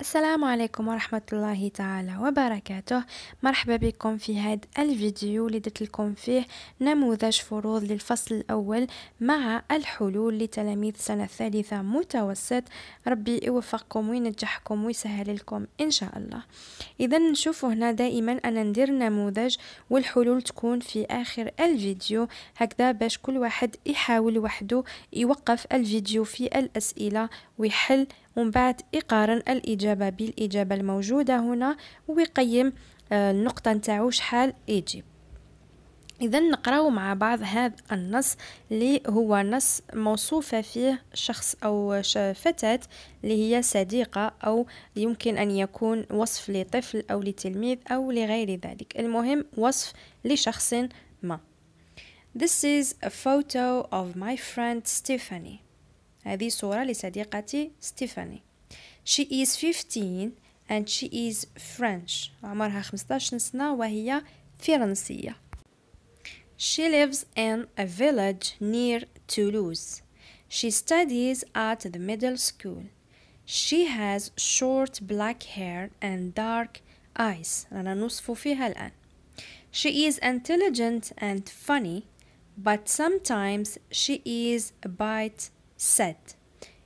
السلام عليكم ورحمة الله تعالى وبركاته مرحبا بكم في هذا الفيديو اللي درت لكم فيه نموذج فروض للفصل الأول مع الحلول لتلاميذ سنة الثالثة متوسط ربي يوفقكم وينجحكم ويسهل لكم إن شاء الله إذا نشوفوا هنا دائما أنا ندير نموذج والحلول تكون في آخر الفيديو هكذا باش كل واحد يحاول وحده يوقف الفيديو في الأسئلة ويحل ومن بعد يقارن الإجابة بالإجابة الموجودة هنا ويقيم آه، النقطة نتاعو شحال يجيب إذا نقراو مع بعض هذا النص اللي هو نص موصوفة فيه شخص أو فتاة اللي هي صديقة أو يمكن أن يكون وصف لطفل أو لتلميذ أو لغير ذلك المهم وصف لشخص ما This is a photo of my friend Stephanie هذه صورة لصديقتي ستيفاني she is 15 and she is French عمرها 15 سنة وهي فرنسية she lives in a village near Toulouse she studies at the middle school she has short black hair and dark eyes رانا نوصف فيها الآن She is intelligent and funny, but sometimes she is a bit sad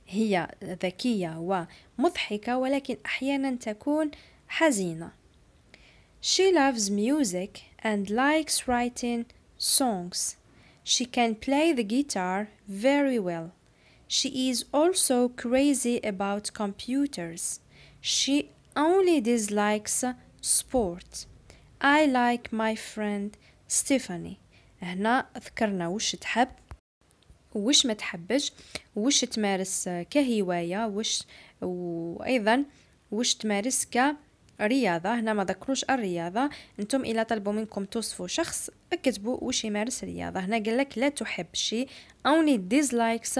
هي ذكية ومضحكة ولكن أحيانا تكون حزينة She loves music and likes writing songs. She can play the guitar very well. She is also crazy about computers. She only dislikes sport. I like my friend Stephanie. هنا ذكرنا وش تحب وش ما تحبش وش تمارس كهواية وش وأيضا وش تمارس ك رياضة هنا ما ذكروش الرياضة انتم الى طلبوا منكم توصفوا شخص اكتبوا وش يمارس الرياضة هنا قال لك لا تحب شي only dislikes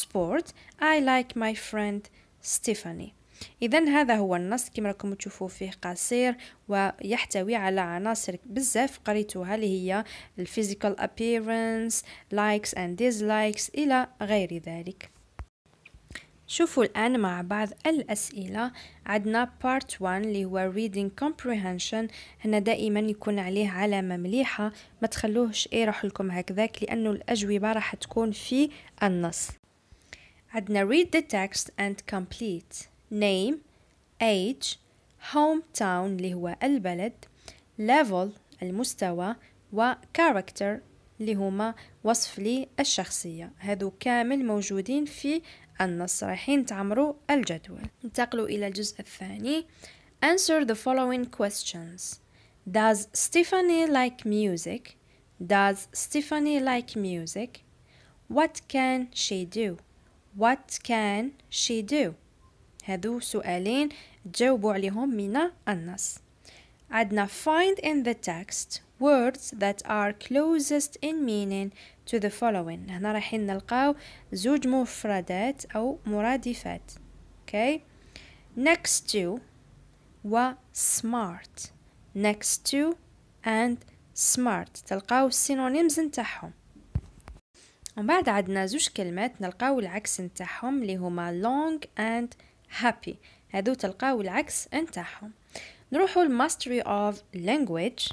sport I like my friend Stephanie اذا هذا هو النص كما راكم تشوفوا فيه قصير ويحتوي على عناصر بزاف قريتوها اللي هي الفيزيكال appearance لايكس اند ديزلايكس الى غير ذلك شوفوا الآن مع بعض الأسئلة عندنا بارت 1 اللي هو reading comprehension هنا دائما يكون عليه علامة مليحة ما تخلوهش يروح لكم هكذاك لأنه الأجوبة راح تكون في النص عندنا read the text and complete name age hometown اللي هو البلد level المستوى و character اللي هما وصف لي الشخصية هذو كامل موجودين في النص رايحين تعمروا الجدول ننتقلوا إلى الجزء الثاني Answer the following questions Does Stephanie like music? Does Stephanie like music? What can she do? What can she do? هادو سؤالين تجاوبوا عليهم من النص عندنا find in the text words that are closest in meaning to the following هنا رايحين نلقاو زوج مفردات أو مرادفات okay next to و smart next to and smart تلقاو السينونيمز نتاعهم ومن بعد عندنا زوج كلمات نلقاو العكس نتاعهم اللي هما long and happy هذو تلقاو العكس نتاعهم نروحوا mastery of language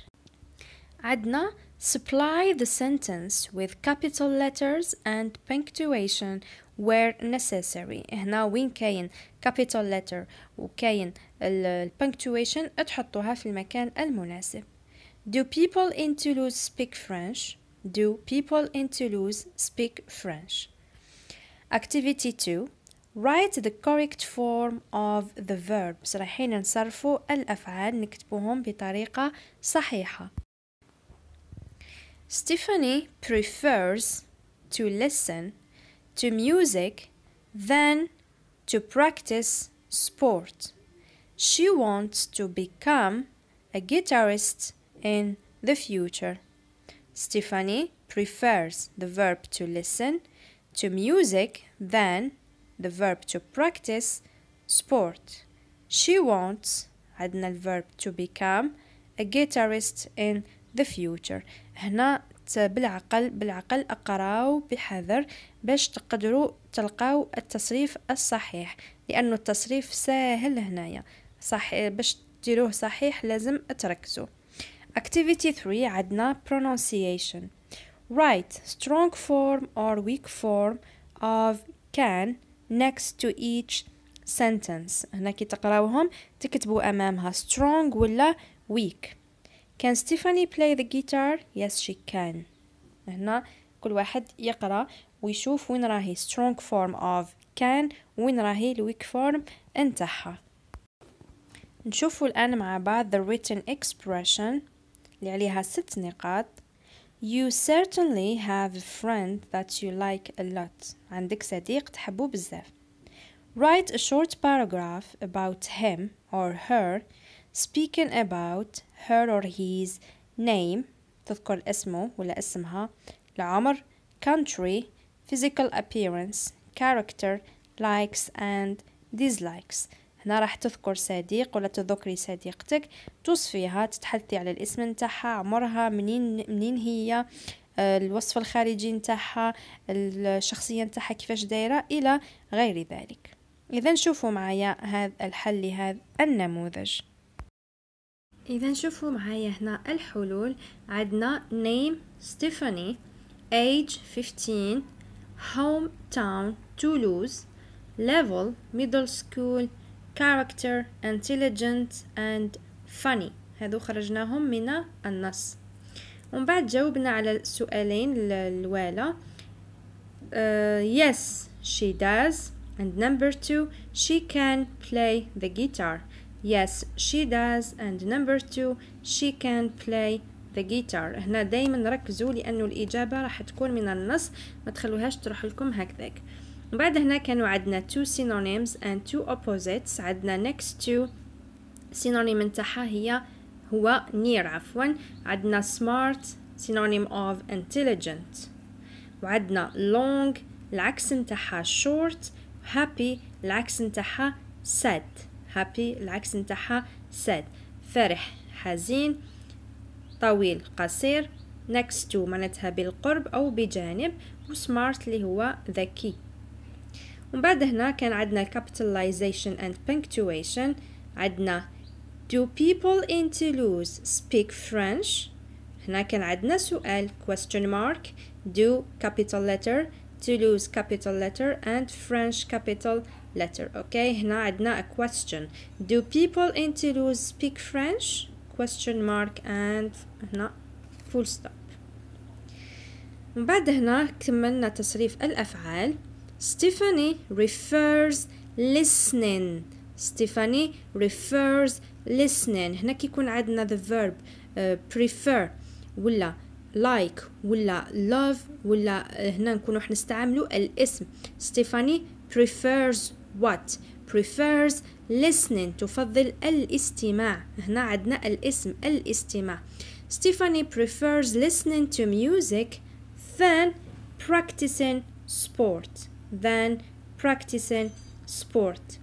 عندنا supply the sentence with capital letters and punctuation where necessary هنا وين كاين capital letter وكاين ال punctuation تحطوها في المكان المناسب Do people in Toulouse speak French? Do people in Toulouse speak French? Activity 2 write the correct form of the verbs رايحين نصرفوا الأفعال نكتبوهم بطريقة صحيحة Stephanie prefers to listen to music than to practice sport. She wants to become a guitarist in the future. Stephanie prefers the verb to listen to music than the verb to practice sport she wants عندنا الverb to become a guitarist in the future هنا بالعقل بالعقل اقراو بحذر باش تقدروا تلقاو التصريف الصحيح لانه التصريف ساهل هنايا صح باش ديروه صحيح لازم تركزوا activity 3 عندنا pronunciation write strong form or weak form of can next to each sentence هنا كي تقراوهم تكتبوا أمامها strong ولا weak can Stephanie play the guitar yes she can هنا كل واحد يقرأ ويشوف وين راهي strong form of can وين راهي weak form نتاعها نشوفوا الآن مع بعض the written expression اللي عليها ست نقاط You certainly have a friend that you like a lot. عندك صديق تحبه بزاف. Write a short paragraph about him or her speaking about her or his name تذكر اسمه ولا اسمها العمر country physical appearance character likes and dislikes هنا راح تذكر صديق ولا تذكري صديقتك توصفيها تتحدثي على الاسم نتاعها عمرها منين منين هي آه، الوصف الخارجي نتاعها الشخصيه نتاعها كيفاش دايره الى غير ذلك اذا شوفوا معايا هذا الحل لهذا النموذج اذا شوفوا معايا هنا الحلول عندنا name ستيفاني age 15 home town Toulouse level middle school character intelligent and funny هذو خرجناهم من النص ومن بعد جاوبنا على السؤالين الوالا uh, yes she does and number two she can play the guitar yes she does and number two she can play the guitar هنا دايما ركزوا لانه الاجابه راح تكون من النص ما تخلوهاش تروح لكم هكذاك من بعد هنا كانوا عندنا two synonyms and two opposites عندنا next to synonym نتاعها هي هو near عفوا عندنا smart synonym of intelligent وعندنا long العكس نتاعها short happy العكس نتاعها sad happy العكس نتاعها sad فرح حزين طويل قصير next to معناتها بالقرب او بجانب وسمارت اللي هو ذكي ومن بعد هنا كان عندنا capitalization and punctuation عندنا do people in Toulouse speak French هنا كان عندنا سؤال question mark do capital letter Toulouse capital letter and French capital letter اوكي okay. هنا عندنا a question do people in Toulouse speak French question mark and هنا full stop من بعد هنا كملنا تصريف الأفعال Stephanie refers listening Stephanie refers listening هنا كيكون عندنا the verb uh, prefer ولا like ولا love ولا uh, هنا نكونوا إحنا نستعملوا الاسم Stephanie prefers what prefers listening تفضل الاستماع هنا عندنا الاسم الاستماع Stephanie prefers listening to music than practicing sport than practicing sport.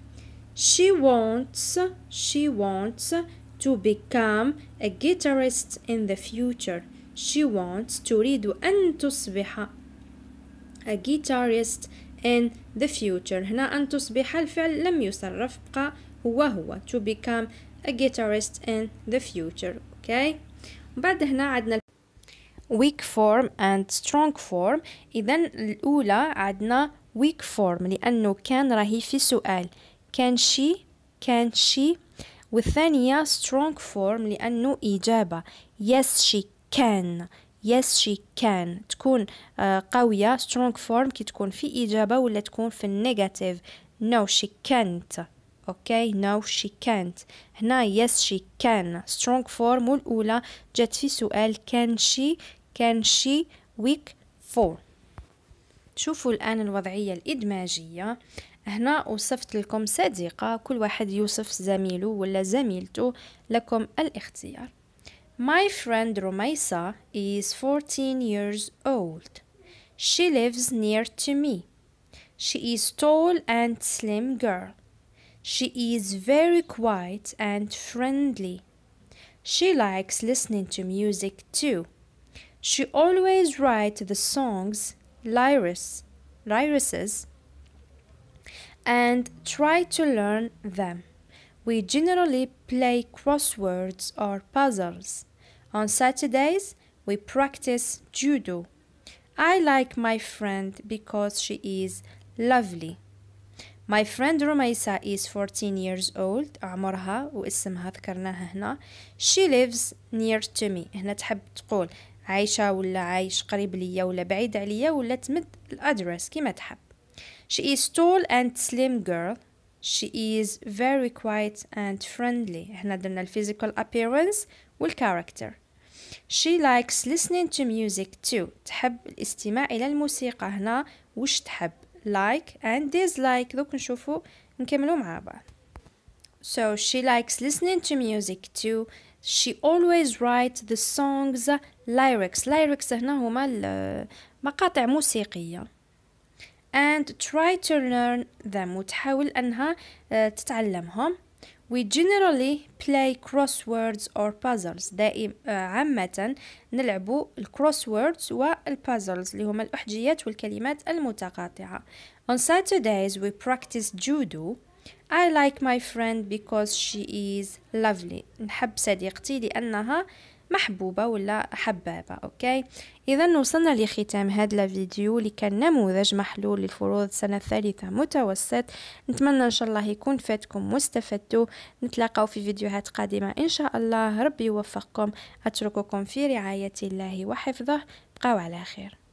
She wants, she wants to become a guitarist in the future. She wants read أن تصبح a guitarist in the future. هنا أن تصبح الفعل لم يصرف بقى هو هو to become a guitarist in the future. Okay. بعد هنا عدنا weak form and strong form. إذا الأولى عدنا weak form لأنه كان راهي في سؤال can she can she والثانية strong form لأنه إجابة yes she can yes she can تكون قوية strong form كي تكون في إجابة ولا تكون في النيجاتيف no she can't okay, no she can't هنا yes she can strong form والأولى جات في سؤال can she can she weak form شوفوا الآن الوضعية الإدماجية هنا وصفت لكم صديقة كل واحد يوصف زميله ولا زميلته لكم الاختيار My friend Romaisa is 14 years old. She lives near to me. She is tall and slim girl. She is very quiet and friendly. She likes listening to music too. She always writes the songs lyris, lyrises and try to learn them. We generally play crosswords or puzzles. On Saturdays, we practice judo. I like my friend because she is lovely. My friend Rumaisa is 14 years old عمرها واسمها ذكرناها هنا she lives near to me هنا تحب تقول عايشه ولا عايش قريب ليا ولا بعيد عليا ولا تمد الادرس كما تحب she is tall and slim girl she is very quiet and friendly هنا درنا الفيزيكال appearance والكاركتر she likes listening to music too تحب الاستماع الى الموسيقى هنا وش تحب like and dislike دوك نشوفو نكملو مع بعض So she likes listening to music too she always writes the songs uh, lyrics lyrics هنا هما مقاطع موسيقية and try to learn them وتحاول أنها تتعلمهم We generally play crosswords or puzzles دائم عامة نلعب الكروسوردز والبازلز اللي هما الأحجيات والكلمات المتقاطعة On Saturdays we practice judo I like my friend because she is lovely نحب صديقتي لأنها محبوبة ولا حبابة أوكي إذا وصلنا لختام هذا الفيديو اللي كان نموذج محلول للفروض السنة الثالثة متوسط نتمنى إن شاء الله يكون فاتكم واستفدتوا نتلاقاو في فيديوهات قادمة إن شاء الله ربي يوفقكم أترككم في رعاية الله وحفظه بقاو على خير